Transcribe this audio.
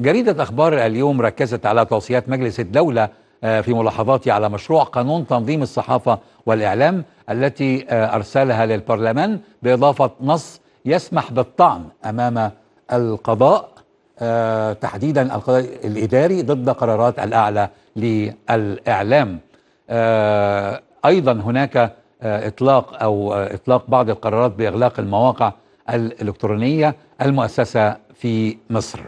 جريدة أخبار اليوم ركزت على توصيات مجلس الدولة آه، في ملاحظاتي على مشروع قانون تنظيم الصحافة والإعلام التي آه، أرسلها للبرلمان بإضافة نص يسمح بالطعن أمام القضاء آه، تحديدا القضاء الإداري ضد قرارات الأعلى للإعلام أيضا هناك إطلاق أو إطلاق بعض القرارات بإغلاق المواقع الإلكترونية المؤسسة في مصر